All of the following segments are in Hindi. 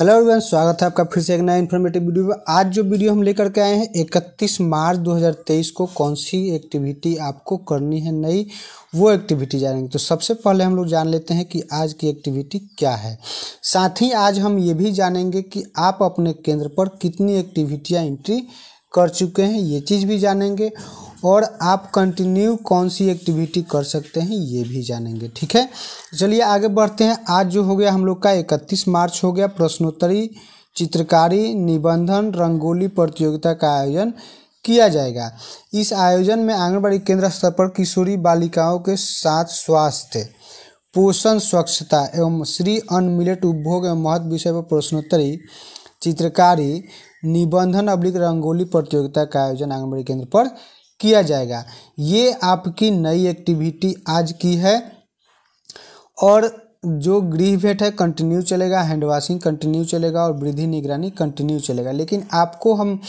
हेलो एवरीवन स्वागत है आपका फिर से एक नया इन्फॉर्मेटिव वीडियो में आज जो वीडियो हम लेकर के आए हैं 31 मार्च 2023 को कौन सी एक्टिविटी आपको करनी है नई वो एक्टिविटी जानेंगे तो सबसे पहले हम लोग जान लेते हैं कि आज की एक्टिविटी क्या है साथ ही आज हम ये भी जानेंगे कि आप अपने केंद्र पर कितनी एक्टिविटियाँ एंट्री कर चुके हैं ये चीज़ भी जानेंगे और आप कंटिन्यू कौन सी एक्टिविटी कर सकते हैं ये भी जानेंगे ठीक है चलिए आगे बढ़ते हैं आज जो हो गया हम लोग का इकतीस मार्च हो गया प्रश्नोत्तरी चित्रकारी निबंधन रंगोली प्रतियोगिता का आयोजन किया जाएगा इस आयोजन में आंगनबाड़ी केंद्र स्तर पर किशोरी बालिकाओं के साथ स्वास्थ्य पोषण स्वच्छता एवं श्री अनमिलेट मिलेट उपभोग एवं महत्व विषय पर प्रश्नोत्तरी चित्रकारी निबंधन अब्लिक रंगोली प्रतियोगिता का आयोजन आंगनबाड़ी केंद्र पर किया जाएगा ये आपकी नई एक्टिविटी आज की है और जो गृह भेंट है कंटिन्यू चलेगा हैंड वॉशिंग कंटिन्यू चलेगा और वृद्धि निगरानी कंटिन्यू चलेगा लेकिन आपको हम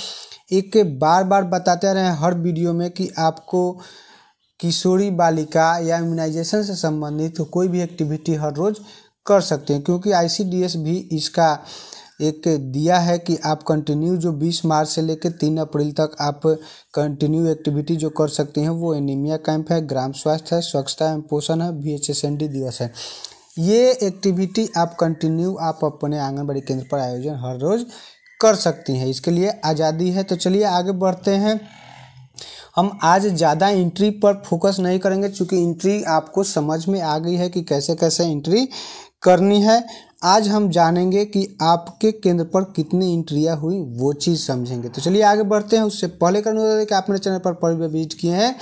एक बार बार बताते रहे हर वीडियो में कि आपको किशोरी बालिका या इम्यूनाइजेशन से संबंधित कोई भी एक्टिविटी हर रोज़ कर सकते हैं क्योंकि आईसीडीएस भी इसका एक दिया है कि आप कंटिन्यू जो 20 मार्च से लेकर तीन अप्रैल तक आप कंटिन्यू एक्टिविटी जो कर सकते हैं वो एनीमिया कैंप है ग्राम स्वास्थ्य है स्वच्छता एवं पोषण है वी एच एस दिवस है ये एक्टिविटी आप कंटिन्यू आप अपने आंगनबाड़ी केंद्र पर आयोजन हर रोज़ कर सकती हैं इसके लिए आज़ादी है तो चलिए आगे बढ़ते हैं हम आज ज़्यादा इंट्री पर फोकस नहीं करेंगे क्योंकि इंट्री आपको समझ में आ गई है कि कैसे कैसे इंट्री करनी है आज हम जानेंगे कि आपके केंद्र पर कितनी इंट्रियाँ हुई वो चीज़ समझेंगे तो चलिए आगे बढ़ते हैं उससे पहले का अनुरोध है कि आप मेरे चैनल पर पर विजिट किए हैं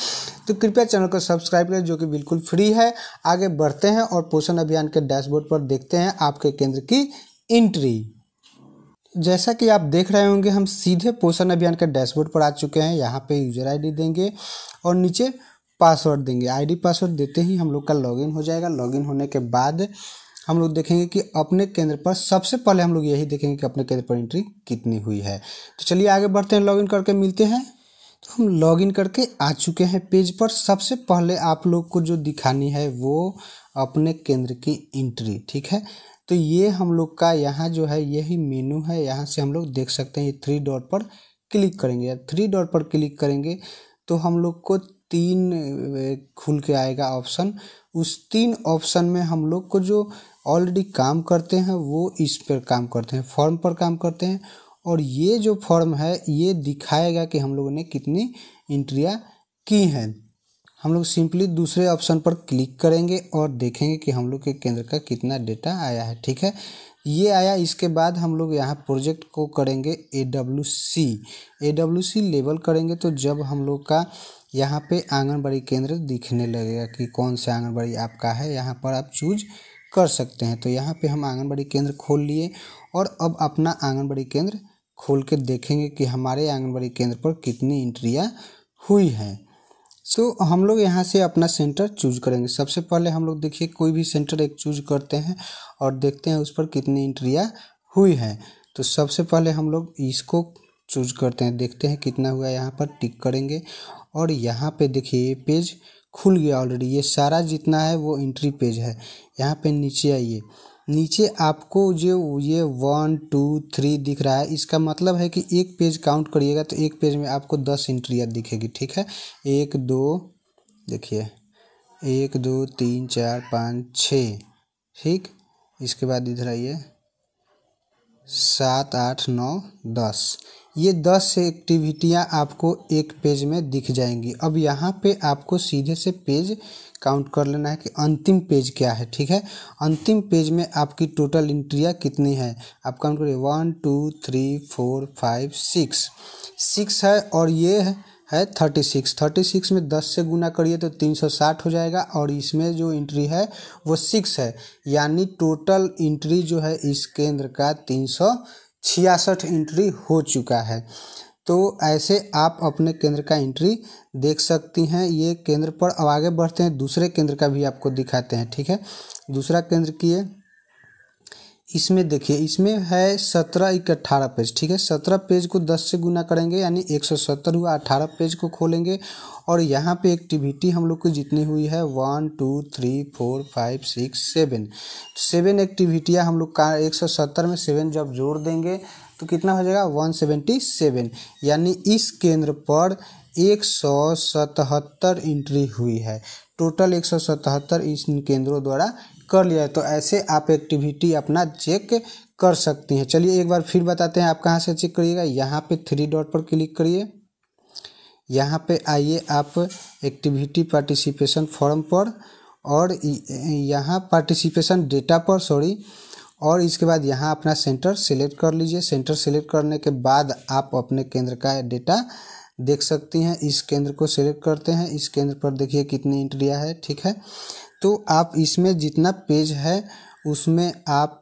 तो कृपया चैनल को सब्सक्राइब करें जो कि बिल्कुल फ्री है आगे बढ़ते हैं और पोषण अभियान के डैशबोर्ड पर देखते हैं आपके केंद्र की इंट्री जैसा कि आप देख रहे होंगे हम सीधे पोषण अभियान के डैशबोर्ड पर आ चुके हैं यहाँ पे यूजर आईडी देंगे और नीचे पासवर्ड देंगे आईडी पासवर्ड देते ही हम लोग का लॉगिन हो जाएगा लॉगिन होने के बाद हम लोग देखेंगे कि अपने केंद्र पर सबसे पहले हम लोग यही देखेंगे कि अपने केंद्र पर एंट्री कितनी हुई है तो चलिए आगे बढ़ते हैं लॉगिन करके मिलते हैं तो हम लॉगिन करके आ चुके हैं पेज पर सबसे पहले आप लोग को जो दिखानी है वो अपने केंद्र की एंट्री ठीक है तो ये हम लोग का यहाँ जो है यही मेनू है यहाँ से हम लोग देख सकते हैं ये थ्री डॉट पर क्लिक करेंगे या थ्री डॉट पर क्लिक करेंगे तो हम लोग को तीन खुल के आएगा ऑप्शन उस तीन ऑप्शन में हम लोग को जो ऑलरेडी काम करते हैं वो इस पर काम करते हैं फॉर्म पर काम करते हैं और ये जो फॉर्म है ये दिखाएगा कि हम लोगों ने कितनी इंट्रियाँ की हैं हम लोग सिंपली दूसरे ऑप्शन पर क्लिक करेंगे और देखेंगे कि हम लोग के केंद्र का कितना डेटा आया है ठीक है ये आया इसके बाद हम लोग यहाँ प्रोजेक्ट को करेंगे A W C A W C label करेंगे तो जब हम लोग का यहाँ पे आंगनबाड़ी केंद्र दिखने लगेगा कि कौन सा आंगनबाड़ी आपका है यहाँ पर आप चूज कर सकते हैं तो यहाँ पे हम आंगनबाड़ी केंद्र खोल लिए और अब अपना आंगनबाड़ी केंद्र खोल के देखेंगे कि हमारे आंगनबाड़ी केंद्र पर कितनी इंट्रियाँ हुई हैं सो so, हम लोग यहाँ से अपना सेंटर चूज करेंगे सबसे पहले हम लोग देखिए कोई भी सेंटर एक चूज करते हैं और देखते हैं उस पर कितनी इंट्रियाँ हुई हैं तो सबसे पहले हम लोग इसको चूज करते हैं देखते हैं कितना हुआ यहाँ पर टिक करेंगे और यहाँ पे देखिए ये पेज खुल गया ऑलरेडी ये सारा जितना है वो एंट्री पेज है यहाँ पे नीचे आइए नीचे आपको जो ये वन टू थ्री दिख रहा है इसका मतलब है कि एक पेज काउंट करिएगा तो एक पेज में आपको दस एंट्रियाँ दिखेगी ठीक है एक दो देखिए एक दो तीन चार पाँच छः ठीक इसके बाद इधर आइए सात आठ नौ दस ये दस से एक्टिविटियाँ आपको एक पेज में दिख जाएंगी अब यहाँ पे आपको सीधे से पेज काउंट कर लेना है कि अंतिम पेज क्या है ठीक है अंतिम पेज में आपकी टोटल इंट्रियाँ कितनी है आप काउंट करिए one two three four five six six है और ये है है थर्टी सिक्स थर्टी सिक्स में दस से गुना करिए तो तीन सौ साठ हो जाएगा और इसमें जो इंट्री है वो सिक्स है यानी टोटल इंट्री जो है इस केंद्र का तीन सौ छियासठ एंट्री हो चुका है तो ऐसे आप अपने केंद्र का एंट्री देख सकती हैं ये केंद्र पर अब आगे बढ़ते हैं दूसरे केंद्र का भी आपको दिखाते हैं ठीक है दूसरा केंद्र की है इसमें देखिए इसमें है सत्रह एक अट्ठारह पेज ठीक है सत्रह पेज को दस से गुना करेंगे यानी एक सौ सत्तर हुआ अट्ठारह पेज को खोलेंगे और यहाँ पे एक्टिविटी हम लोग की जितनी हुई है one two three four five six seven seven एक्टिविटियाँ हम लोग का एक सौ सत्तर में सेवन जब जोड़ देंगे तो कितना हो जाएगा वन सेवेंटी सेवन यानी इस केंद्र पर एक सौ सतहत्तर एंट्री हुई है टोटल एक सौ सतहत्तर इस केंद्रों द्वारा कर लिया है तो ऐसे आप एक्टिविटी अपना चेक कर सकती हैं चलिए एक बार फिर बताते हैं आप कहाँ से चेक करिएगा यहाँ पे थ्री डॉट पर क्लिक करिए यहाँ पे आइए आप एक्टिविटी पार्टिसिपेशन फॉर्म पर और यहाँ पार्टिसिपेशन डेटा पर सॉरी और इसके बाद यहाँ अपना सेंटर सेलेक्ट कर लीजिए सेंटर सेलेक्ट करने के बाद आप अपने केंद्र का डेटा देख सकती हैं इस केंद्र को सिलेक्ट करते हैं इस केंद्र पर देखिए कितनी इंट्रिया है ठीक है तो आप इसमें जितना पेज है उसमें आप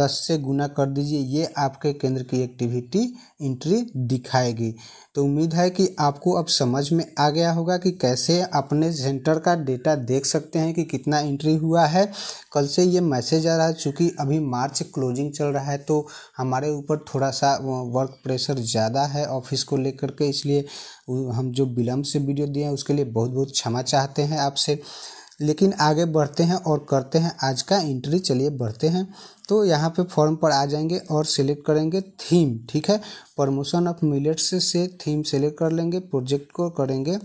10 से गुना कर दीजिए ये आपके केंद्र की एक्टिविटी इंट्री दिखाएगी तो उम्मीद है कि आपको अब समझ में आ गया होगा कि कैसे अपने सेंटर का डेटा देख सकते हैं कि कितना एंट्री हुआ है कल से ये मैसेज आ रहा है चूँकि अभी मार्च क्लोजिंग चल रहा है तो हमारे ऊपर थोड़ा सा वर्क प्रेशर ज़्यादा है ऑफिस को लेकर के इसलिए हम जो विलम्ब से वीडियो दिए हैं उसके लिए बहुत बहुत क्षमा चाहते हैं आपसे लेकिन आगे बढ़ते हैं और करते हैं आज का एंट्री चलिए बढ़ते हैं तो यहाँ पे फॉर्म पर आ जाएंगे और सिलेक्ट करेंगे थीम ठीक है प्रमोशन ऑफ मिलेट्स से थीम सेलेक्ट कर लेंगे प्रोजेक्ट को करेंगे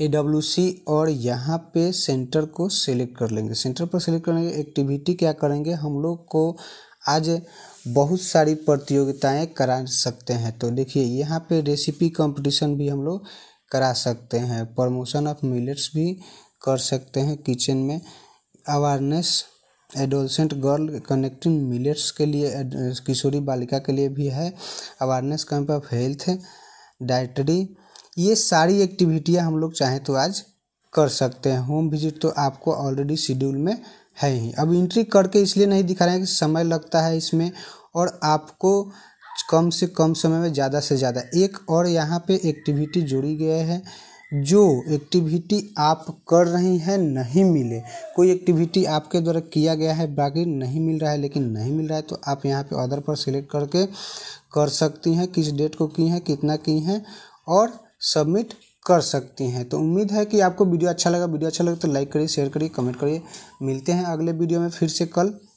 ए डब्ल्यू सी और यहाँ पे सेंटर को सिलेक्ट कर लेंगे सेंटर पर सिलेक्ट करेंगे एक्टिविटी क्या करेंगे हम लोग को आज बहुत सारी प्रतियोगिताएं करा सकते हैं तो देखिए यहाँ पे रेसिपी कंपटीशन भी हम लोग करा सकते हैं प्रमोशन ऑफ मिलेट्स भी कर सकते हैं किचन में awareness adolescent girl connecting millets के लिए किशोरी बालिका के लिए भी है awareness camp of health dietary ये सारी एक्टिविटियाँ हम लोग चाहें तो आज कर सकते हैं होम विजिट तो आपको ऑलरेडी शेड्यूल में है ही अब इंट्री करके इसलिए नहीं दिखा रहे हैं कि समय लगता है इसमें और आपको कम से कम समय में ज़्यादा से ज़्यादा एक और यहाँ पे एक्टिविटी जोड़ी गए है जो एक्टिविटी आप कर रही हैं नहीं मिले कोई एक्टिविटी आपके द्वारा किया गया है बाकी नहीं मिल रहा है लेकिन नहीं मिल रहा है तो आप यहाँ पे अदर पर सिलेक्ट करके कर सकती हैं किस डेट को की हैं कितना की हैं और सबमिट कर सकती हैं तो उम्मीद है कि आपको वीडियो अच्छा लगा वीडियो अच्छा लगा तो लाइक करिए शेयर करिए कमेंट करिए मिलते हैं अगले वीडियो में फिर से कल